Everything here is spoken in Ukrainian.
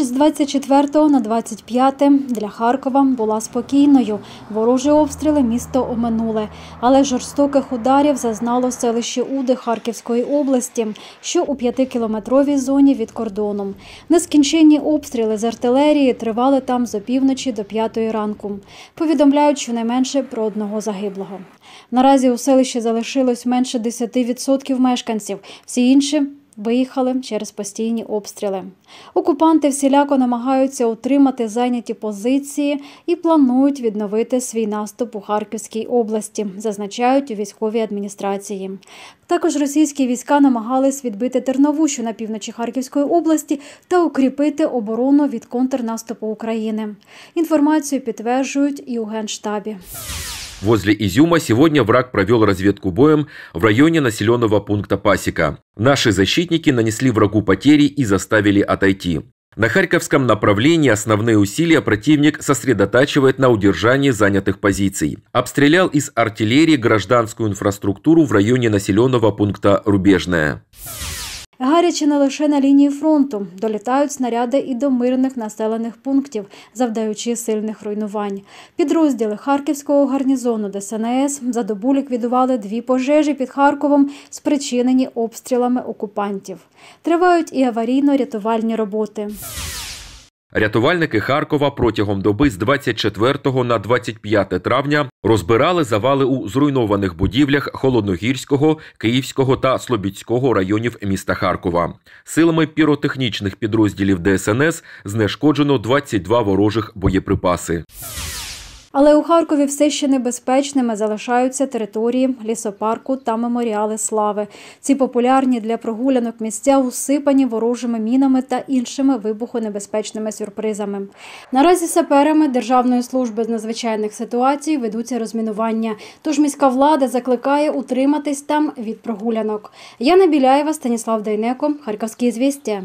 Ніч з 24 на 25 для Харкова була спокійною. Ворожі обстріли місто оминули, але жорстоких ударів зазнало селище Уди Харківської області, що у кілометровій зоні від кордону. Нескінченні обстріли з артилерії тривали там з опівночі до п'ятої ранку. Повідомляють, щонайменше про одного загиблого. Наразі у селищі залишилось менше 10% мешканців. Всі інші виїхали через постійні обстріли. Окупанти всіляко намагаються утримати зайняті позиції і планують відновити свій наступ у Харківській області, зазначають у військовій адміністрації. Також російські війська намагались відбити терновущу на півночі Харківської області, та укріпити оборону від контрнаступу України. Інформацію підтверджують і у генштабі. Возле Изюма сегодня враг провел разведку боем в районе населенного пункта Пасека. Наши защитники нанесли врагу потери и заставили отойти. На Харьковском направлении основные усилия противник сосредотачивает на удержании занятых позиций. Обстрелял из артиллерии гражданскую инфраструктуру в районе населенного пункта Рубежная. Гаряче не лише на лінії фронту долітають снаряди і до мирних населених пунктів, завдаючи сильних руйнувань. Підрозділи харківського гарнізону ДСНС за добу ліквідували дві пожежі під Харковом, спричинені обстрілами окупантів. Тривають і аварійно-рятувальні роботи. Рятувальники Харкова протягом доби з 24 на 25 травня розбирали завали у зруйнованих будівлях Холодногірського, Київського та Слобідського районів міста Харкова. Силами піротехнічних підрозділів ДСНС знешкоджено 22 ворожих боєприпаси. Але у Харкові все ще небезпечними залишаються території лісопарку та меморіали слави. Ці популярні для прогулянок місця усипані ворожими мінами та іншими вибухонебезпечними сюрпризами. Наразі саперами Державної служби з надзвичайних ситуацій ведуться розмінування. Тож міська влада закликає утриматись там від прогулянок. Яна Біляєва, Станіслав Дайнеко, Харківські звісті.